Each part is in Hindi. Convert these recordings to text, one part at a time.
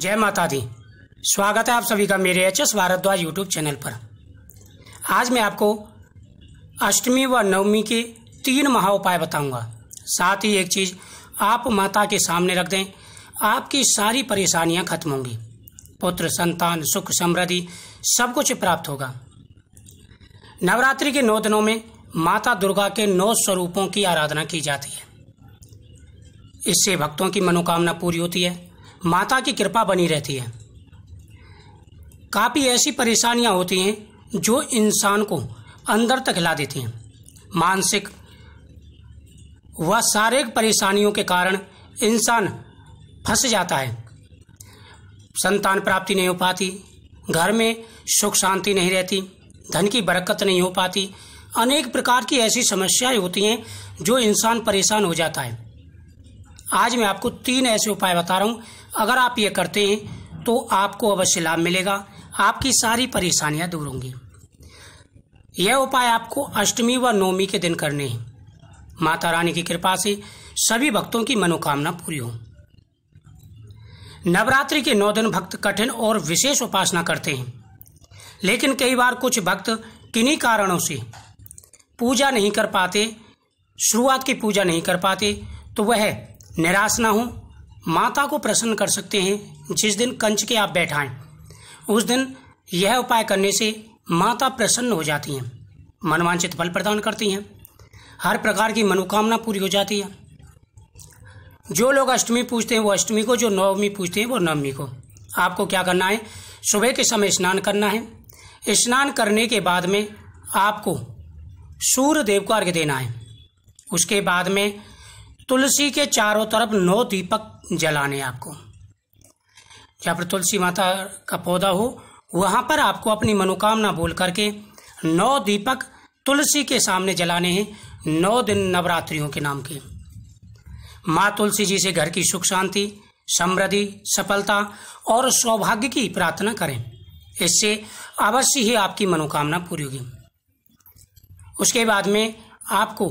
जय माता दी स्वागत है आप सभी का मेरे H S Bhardwaj YouTube channel पर आज मैं आपको अष्टमी व नवमी के तीन महा उपाय बताऊंगा साथ ही एक चीज़ आप माता के सामने रख दें आपकी सारी परेशानियां खत्म होंगी पुत्र संतान सुख समृद्धि सब कुछ प्राप्त होगा नवरात्रि के नौ दिनों में माता दुर्गा के नौ स्वरूपों की आराधना की जाती है इससे भक्तों की मनोकामना पूरी होती है माता की कृपा बनी रहती है काफ़ी ऐसी परेशानियां होती हैं जो इंसान को अंदर तक हिला देती हैं मानसिक व शारीरिक परेशानियों के कारण इंसान फंस जाता है संतान प्राप्ति नहीं हो पाती घर में सुख शांति नहीं रहती धन की बरकत नहीं हो पाती अनेक प्रकार की ऐसी समस्याएं होती हैं जो इंसान परेशान हो जाता है आज मैं आपको तीन ऐसे उपाय बता रहा हूँ अगर आप ये करते हैं तो आपको अवश्य लाभ मिलेगा आपकी सारी परेशानियां दूर होंगी यह उपाय आपको अष्टमी व नवमी के दिन करने हैं माता रानी की कृपा से सभी भक्तों की मनोकामना पूरी हो नवरात्रि के नौ दिन भक्त कठिन और विशेष उपासना करते हैं लेकिन कई बार कुछ भक्त किन्हीं कारणों से पूजा नहीं कर पाते शुरुआत की पूजा नहीं कर पाते तो वह निराश ना हो माता को प्रसन्न कर सकते हैं जिस दिन कंच के आप बैठाएं उस दिन यह उपाय करने से माता प्रसन्न हो जाती हैं मनवांचित फल प्रदान करती हैं हर प्रकार की मनोकामना पूरी हो जाती है जो लोग अष्टमी पूछते हैं वो अष्टमी को जो नवमी पूछते हैं वो नवमी को आपको क्या करना है सुबह के समय स्नान करना है स्नान करने के बाद में आपको सूर्य देव को अर्घ्य देना है उसके बाद में तुलसी के चारों तरफ नौ दीपक जलाने आपको जहाँ पर तुलसी माता का पौधा हो वहां पर आपको अपनी मनोकामना बोल करके नौ दीपक तुलसी के सामने जलाने हैं नौ दिन नवरात्रियों के नाम के माँ तुलसी जी से घर की सुख शांति समृद्धि सफलता और सौभाग्य की प्रार्थना करें इससे अवश्य ही आपकी मनोकामना पूरी होगी उसके बाद में आपको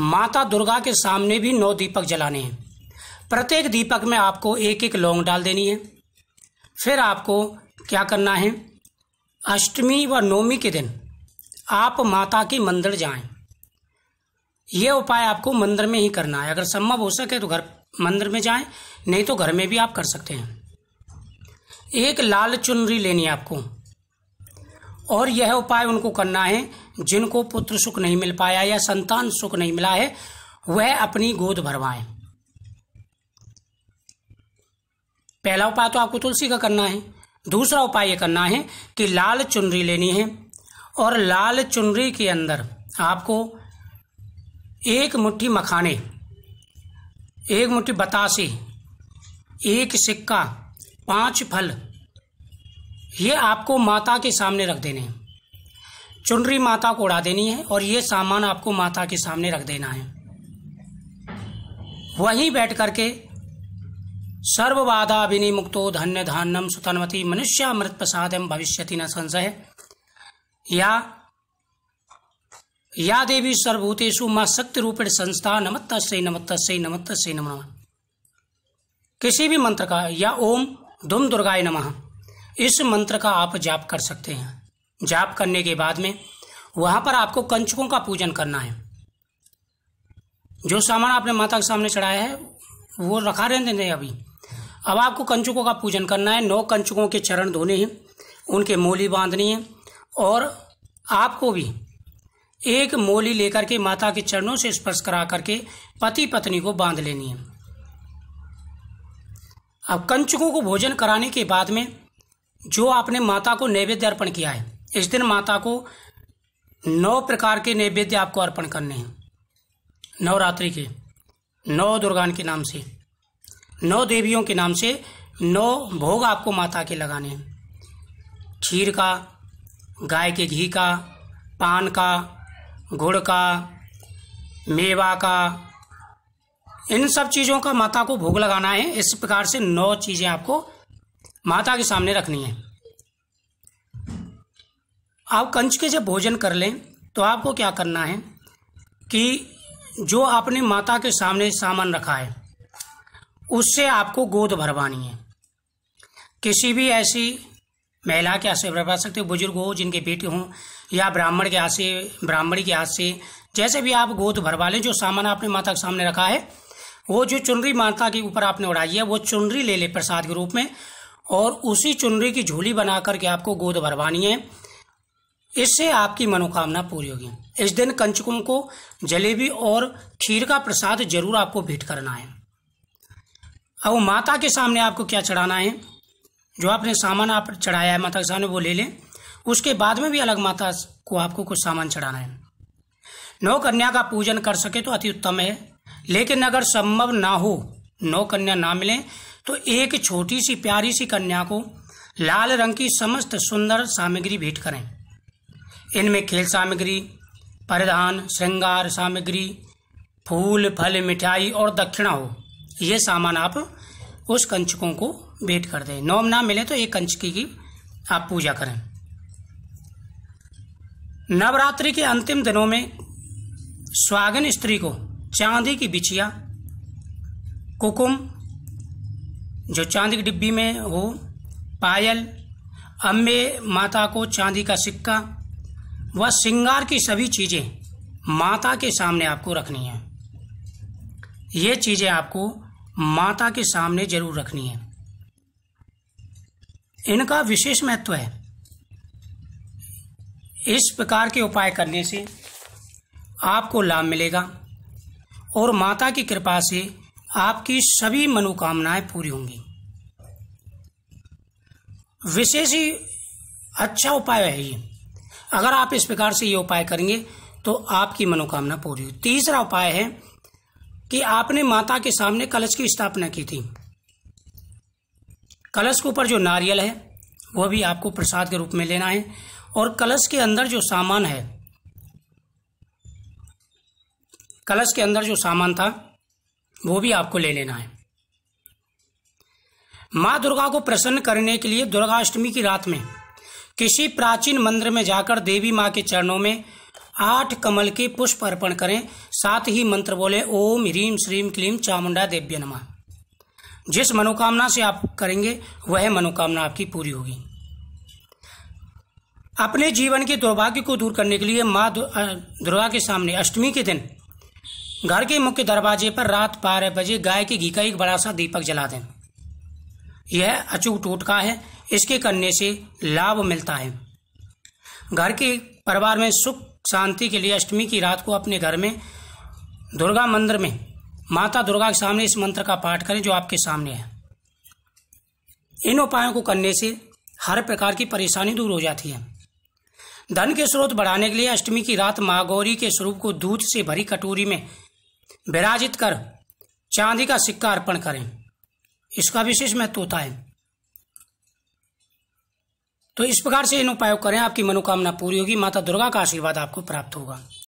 माता दुर्गा के सामने भी नौ दीपक जलाने हैं प्रत्येक दीपक में आपको एक एक लौंग डाल देनी है फिर आपको क्या करना है अष्टमी व नवमी के दिन आप माता के मंदिर जाएं ये उपाय आपको मंदिर में ही करना है अगर संभव हो सके तो घर मंदिर में जाएं नहीं तो घर में भी आप कर सकते हैं एक लाल चुनरी लेनी है आपको और यह उपाय उनको करना है जिनको पुत्र सुख नहीं मिल पाया या संतान सुख नहीं मिला है वह अपनी गोद भरवाएं पहला उपाय तो आपको तुलसी का करना है दूसरा उपाय यह करना है कि लाल चुनरी लेनी है और लाल चुनरी के अंदर आपको एक मुट्ठी मखाने एक मुट्ठी बतासे एक सिक्का पांच फल ये आपको माता के सामने रख देने हैं चुनरी माता को उड़ा देनी है और ये सामान आपको माता के सामने रख देना है वहीं बैठ करके सर्ववादा विनी मुक्तो धन्य धान्यम सुतनवती मनुष्य प्रसाद एम भविष्य न संशय या या देवी सर्वभूतेषु माँ शक्ति रूपेण संस्था नमत्त से नमत्त से नमत्त से नम किसी भी मंत्र का या ओम दुम दुर्गाय नमः इस मंत्र का आप जाप कर सकते हैं जाप करने के बाद में वहां पर आपको कंचकों का पूजन करना है जो सामान आपने माता के सामने चढ़ाया है वो रखा रहने दें अभी अब आपको कंचुकों का पूजन करना है नौ कंचुकों के चरण धोने हैं उनके मोली बांधनी है और आपको भी एक मोली लेकर के माता के चरणों से स्पर्श करा करके पति पत्नी को बांध लेनी है अब कंचुकों को भोजन कराने के बाद में जो आपने माता को नैवेद्य अर्पण किया है इस दिन माता को नौ प्रकार के नैवेद्य आपको अर्पण करने हैं नवरात्रि के नौ दुर्गान के नाम से नौ देवियों के नाम से नौ भोग आपको माता के लगाने हैं खीर का गाय के घी का पान का गुड़ का मेवा का इन सब चीज़ों का माता को भोग लगाना है इस प्रकार से नौ चीज़ें आपको माता के सामने रखनी है आप कंच के जब भोजन कर लें तो आपको क्या करना है कि जो आपने माता के सामने सामान रखा है उससे आपको गोद भरवानी है किसी भी ऐसी महिला के आशे भरवा सकते हो बुजुर्ग हो जिनके बेटे हों या ब्राह्मण के हाथ से ब्राह्मणी के हाथ से जैसे भी आप गोद भरवा लें जो सामान आपने माता के सामने रखा है वो जो चुनरी माता के ऊपर आपने उड़ाई है वो चुनरी ले ले प्रसाद के रूप में और उसी चुनरी की झोली बना करके आपको गोद भरवानी है इससे आपकी मनोकामना पूरी होगी इस दिन कंचकों को जलेबी और खीर का प्रसाद जरूर आपको भेंट करना है अब माता के सामने आपको क्या चढ़ाना है जो आपने सामान आप चढ़ाया है माता के सामने वो ले लें उसके बाद में भी अलग माता को आपको कुछ सामान चढ़ाना है नौ कन्या का पूजन कर सके तो अति उत्तम है लेकिन अगर संभव ना हो नौ कन्या ना मिले तो एक छोटी सी प्यारी सी कन्या को लाल रंग की समस्त सुंदर सामग्री भेंट करें इनमें खेल सामग्री परिधान श्रृंगार सामग्री फूल फल मिठाई और दक्षिणा हो ये सामान आप उस कंचकों को भेंट कर दें नौम ना मिले तो एक कंचकी की आप पूजा करें नवरात्रि के अंतिम दिनों में स्वागन स्त्री को चांदी की बिछिया कुकुम जो चांदी की डिब्बी में हो पायल अम्बे माता को चांदी का सिक्का व श्रृंगार की सभी चीज़ें माता के सामने आपको रखनी है ये चीज़ें आपको माता के सामने जरूर रखनी है इनका विशेष महत्व है इस प्रकार के उपाय करने से आपको लाभ मिलेगा और माता की कृपा से आपकी सभी मनोकामनाएं पूरी होंगी विशेष ही अच्छा उपाय है ये अगर आप इस प्रकार से ये उपाय करेंगे तो आपकी मनोकामना पूरी होगी तीसरा उपाय है कि आपने माता के सामने कलश की स्थापना की थी कलश के ऊपर जो नारियल है वह भी आपको प्रसाद के रूप में लेना है और कलश के अंदर जो सामान है कलश के अंदर जो सामान था वो भी आपको ले लेना है माँ दुर्गा को प्रसन्न करने के लिए दुर्गाष्टमी की रात में किसी प्राचीन मंदिर में जाकर देवी माँ के चरणों में आठ कमल के पुष्प अर्पण करें साथ ही मंत्र बोले ओम ह्रीम श्रीम क्लीम चामुंडा देव्य नमा जिस मनोकामना से आप करेंगे वह मनोकामना आपकी पूरी होगी अपने जीवन के दुर्भाग्य को दूर करने के लिए माँ दुर्गा के सामने अष्टमी के दिन घर के मुख्य दरवाजे पर रात बारह बजे गाय के घी का एक बड़ा सा दीपक जला दें यह अचूक टोटका है इसके करने से लाभ मिलता है घर के परिवार में सुख शांति के लिए अष्टमी की रात को अपने घर में दुर्गा मंदिर में माता दुर्गा के सामने इस मंत्र का पाठ करें जो आपके सामने है इन उपायों को करने से हर प्रकार की परेशानी दूर हो जाती है धन के स्रोत बढ़ाने के लिए अष्टमी की रात माँ गौरी के स्वरूप को दूध से भरी कटोरी में विराजित कर चांदी का सिक्का अर्पण करें इसका विशेष महत्व होता है तो इस प्रकार से इन उपायों करें आपकी मनोकामना पूरी होगी माता दुर्गा का आशीर्वाद आपको प्राप्त होगा